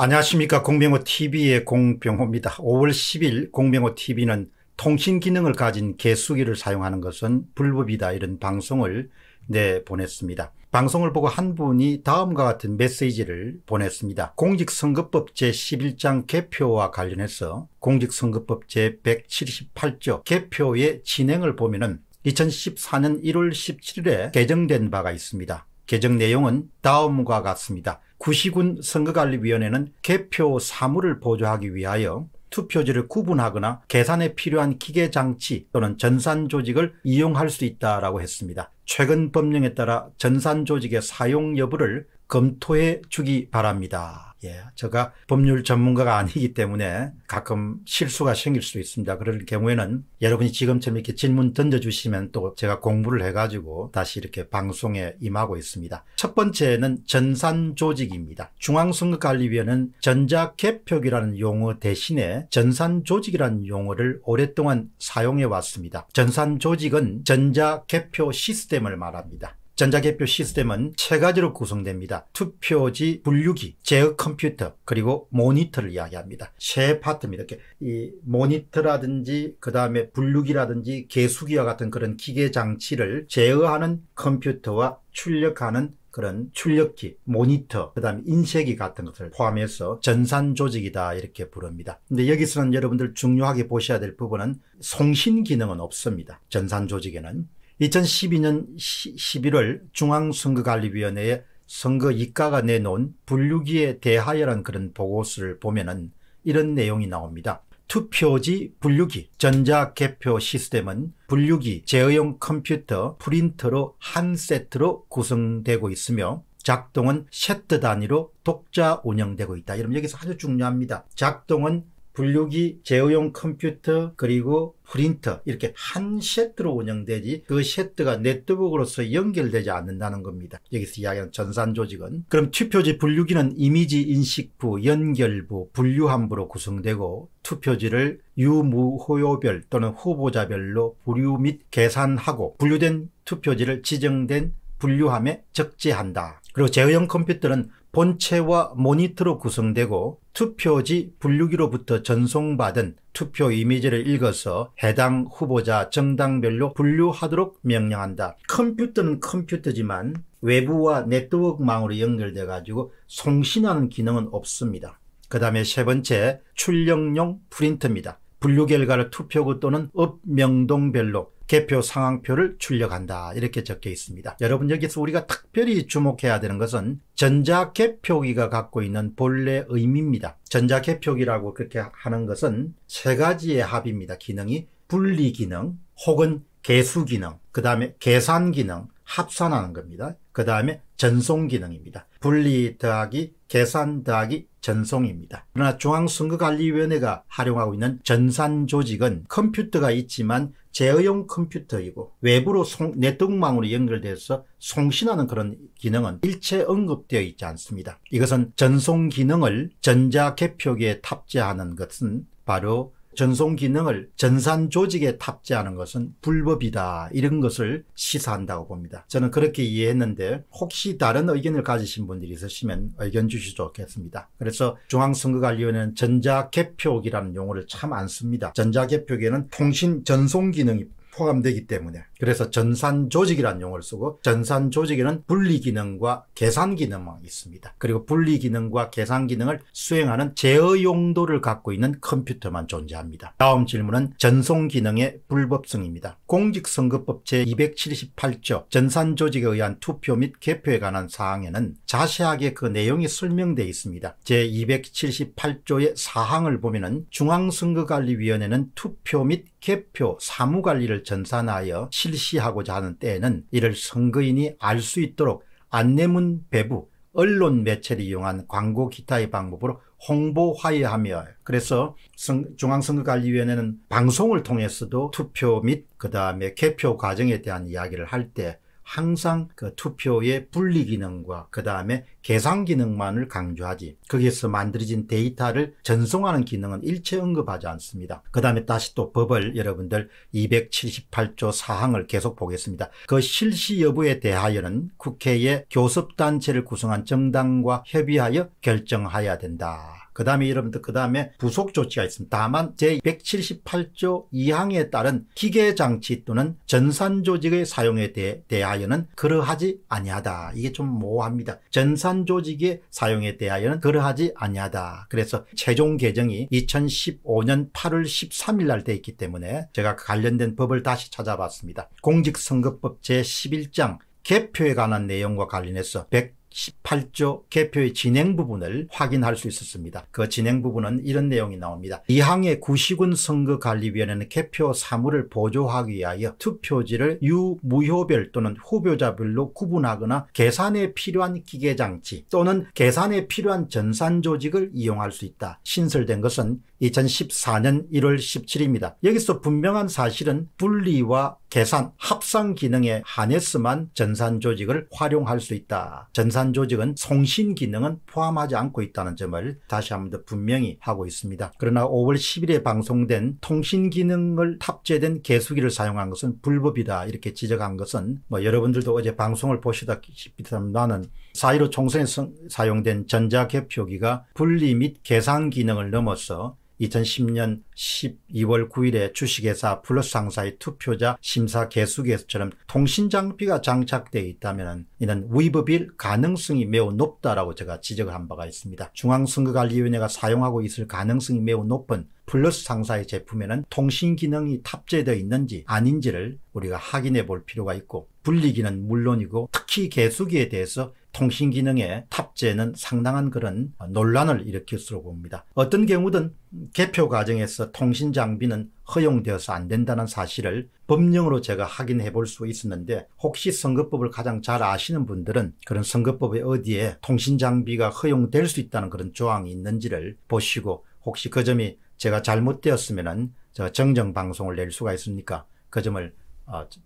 안녕하십니까 공병호 TV의 공병호입니다. 5월 10일 공병호 TV는 통신 기능을 가진 개수기를 사용하는 것은 불법이다 이런 방송을 내보냈습니다. 방송을 보고 한 분이 다음과 같은 메시지를 보냈습니다. 공직선거법 제11장 개표와 관련해서 공직선거법 제178조 개표의 진행을 보면은 2014년 1월 17일에 개정된 바가 있습니다. 개정 내용은 다음과 같습니다. 구시군 선거관리위원회는 개표 사물을 보조하기 위하여 투표지를 구분하거나 계산에 필요한 기계장치 또는 전산조직을 이용할 수 있다라고 했습니다. 최근 법령에 따라 전산조직의 사용 여부를 검토해 주기 바랍니다. 예. 제가 법률 전문가가 아니기 때문에 가끔 실수가 생길 수도 있습니다. 그럴 경우에는 여러분이 지금처럼 이렇게 질문 던져주시면 또 제가 공부를 해가지고 다시 이렇게 방송에 임하고 있습니다. 첫 번째는 전산 조직입니다. 중앙선거관리위원회는 전자개표기라는 용어 대신에 전산 조직이라는 용어를 오랫동안 사용해 왔습니다. 전산 조직은 전자개표 시스템을 말합니다. 전자개표 시스템은 세 가지로 구성됩니다. 투표지 분류기, 제어 컴퓨터, 그리고 모니터를 이야기합니다. 세 파트입니다. 이렇게 이 모니터라든지 그 다음에 분류기라든지 개수기와 같은 그런 기계 장치를 제어하는 컴퓨터와 출력하는 그런 출력기, 모니터, 그 다음에 인쇄기 같은 것을 포함해서 전산 조직이다 이렇게 부릅니다. 근데 여기서는 여러분들 중요하게 보셔야 될 부분은 송신 기능은 없습니다. 전산 조직에는. 2012년 11월 중앙선거관리위원회의 선거 이과가 내놓은 분류기에 대하여란 그런 보고서를 보면은 이런 내용이 나옵니다. 투표지 분류기, 전자개표 시스템은 분류기, 제어용 컴퓨터, 프린터로 한 세트로 구성되고 있으며 작동은 세트 단위로 독자 운영되고 있다. 여러분 여기서 아주 중요합니다. 작동은 분류기, 제어용 컴퓨터, 그리고 프린터 이렇게 한 세트로 운영되지 그 세트가 네트워크로서 연결되지 않는다는 겁니다. 여기서 이야기하는 전산 조직은 그럼 투표지 분류기는 이미지 인식부, 연결부, 분류함부로 구성되고 투표지를 유무호요별 또는 후보자별로 분류 및 계산하고 분류된 투표지를 지정된 분류함에 적재한다. 그리고 제어용 컴퓨터는 본체와 모니터로 구성되고 투표지 분류기로부터 전송받은 투표 이미지를 읽어서 해당 후보자 정당별로 분류하도록 명령한다. 컴퓨터는 컴퓨터지만 외부와 네트워크망으로 연결돼 가지고 송신하는 기능은 없습니다. 그 다음에 세 번째 출력용 프린터입니다 분류 결과를 투표구 또는 읍명동별로 개표 상황표를 출력한다 이렇게 적혀 있습니다. 여러분 여기서 우리가 특별히 주목해야 되는 것은 전자개표기가 갖고 있는 본래 의미입니다. 전자개표기라고 그렇게 하는 것은 세 가지의 합입니다. 기능이 분리기능 혹은 개수기능 그 다음에 계산기능 합산하는 겁니다. 그 다음에 전송 기능입니다. 분리 더하기 계산 더하기 전송입니다. 그러나 중앙선거관리위원회가 활용하고 있는 전산 조직은 컴퓨터가 있지만 제어용 컴퓨터이고 외부로 내뚱망으로 연결돼서 송신하는 그런 기능은 일체 언급되어 있지 않습니다. 이것은 전송 기능을 전자개표기에 탑재하는 것은 바로 전송 기능을 전산 조직에 탑재하는 것은 불법이다 이런 것을 시사한다고 봅니다. 저는 그렇게 이해했는데 혹시 다른 의견을 가지신 분들이 있으시면 의견 주시 좋겠습니다. 그래서 중앙선거관리위원회는 전자개표기라는 용어를 참 안 씁니다. 전자개표기에는 통신 전송 기능이 포함되기 때문에 그래서 전산 조직이란 용어를 쓰고 전산 조직에는 분리 기능과 계산 기능만 있습니다. 그리고 분리 기능과 계산 기능을 수행하는 제어 용도를 갖고 있는 컴퓨터만 존재합니다. 다음 질문은 전송 기능의 불법성입니다. 공직선거법 제278조 전산 조직에 의한 투표 및 개표에 관한 사항에는 자세하게 그 내용이 설명되어 있습니다. 제278조의 사항을 보면은 중앙선거관리위원회는 투표 및 개표 사무관리를 전산하여 실시하고자 하는 때에는 이를 선거인이 알 수 있도록 안내문 배부, 언론 매체를 이용한 광고 기타의 방법으로 홍보화해하며 그래서 중앙선거관리위원회는 방송을 통해서도 투표 및 그 다음에 개표 과정에 대한 이야기를 할때 항상 그 투표의 분리 기능과 그 다음에 계산 기능만을 강조하지 거기에서 만들어진 데이터를 전송하는 기능은 일체 언급하지 않습니다. 그 다음에 다시 또 법을 여러분들 278조 사항을 계속 보겠습니다. 그 실시 여부에 대하여는 국회의 교섭단체를 구성한 정당과 협의하여 결정하여야 된다. 그 다음에 여러분들 그 다음에 부속 조치가 있습니다. 다만 제178조 2항에 따른 기계장치 또는 전산조직의 사용에 대, 대하여는 그러하지 아니하다. 이게 좀 모호합니다. 전산조직의 사용에 대하여는 그러하지 아니하다. 그래서 최종 개정이 2015년 8월 13일 날 돼 있기 때문에 제가 그 관련된 법을 다시 찾아봤습니다. 공직선거법 제11장 개표에 관한 내용과 관련해서 18조 개표의 진행 부분을 확인할 수 있었습니다. 그 진행 부분은 이런 내용이 나옵니다. 2항의 구시군 선거관리위원회는 개표 사무를 보조하기 위하여 투표지를 유무효별 또는 후보자별로 구분하거나 계산에 필요한 기계장치 또는 계산에 필요한 전산조직을 이용할 수 있다. 신설된 것은 2014년 1월 17일입니다. 여기서 분명한 사실은 분리와 계산, 합산 기능의 한해서만 전산 조직을 활용할 수 있다. 전산 조직은 송신 기능은 포함하지 않고 있다는 점을 다시 한 번 더 분명히 하고 있습니다. 그러나 5월 10일에 방송된 통신 기능을 탑재된 개수기를 사용한 것은 불법이다. 이렇게 지적한 것은 뭐 여러분들도 어제 방송을 보시다시피나는 사1 5 총선에 사용된 전자개표기가 분리 및 계산 기능을 넘어서 2010년 12월 9일에 주식회사 플러스 상사의 투표자 심사 개수계에서처럼 통신장비가 장착되어 있다면 이는 위법일 가능성이 매우 높다라고 제가 지적을 한 바가 있습니다. 중앙선거관리위원회가 사용하고 있을 가능성이 매우 높은 플러스 상사의 제품에는 통신 기능이 탑재되어 있는지 아닌지를 우리가 확인해 볼 필요가 있고 분리기는 물론이고 특히 개수기에 대해서 통신 기능의 탑재는 상당한 그런 논란을 일으킬 수로 봅니다. 어떤 경우든 개표 과정에서 통신 장비는 허용되어서 안 된다는 사실을 법령으로 제가 확인해 볼 수 있었는데 혹시 선거법을 가장 잘 아시는 분들은 그런 선거법의 어디에 통신 장비가 허용될 수 있다는 그런 조항이 있는지를 보시고 혹시 그 점이 제가 잘못되었으면 정정 방송을 낼 수가 있습니까그 점을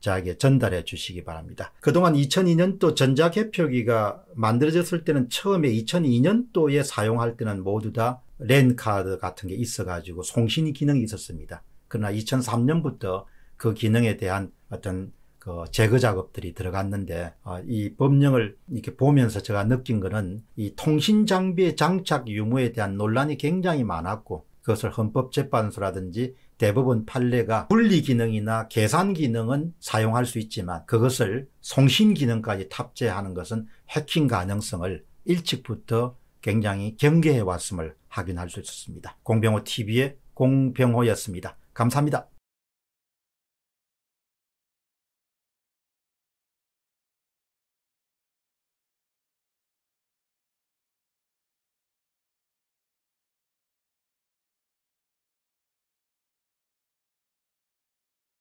저에게 어, 전달해 주시기 바랍니다. 그동안 2002년도 전자개표기가 만들어졌을 때는 처음에 2002년도에 사용할 때는 모두 다 랜카드 같은 게 있어가지고 송신이 기능이 있었습니다. 그러나 2003년부터 그 기능에 대한 어떤 그 제거 작업들이 들어갔는데 어, 이 법령을 이렇게 보면서 제가 느낀 것은 이 통신 장비의 장착 유무에 대한 논란이 굉장히 많았고 그것을 헌법재판소라든지 대부분 판례가 분리 기능이나 계산 기능은 사용할 수 있지만 그것을 송신 기능까지 탑재하는 것은 해킹 가능성을 일찍부터 굉장히 경계해 왔음을 확인할 수 있었습니다. 공병호 TV의 공병호였습니다. 감사합니다.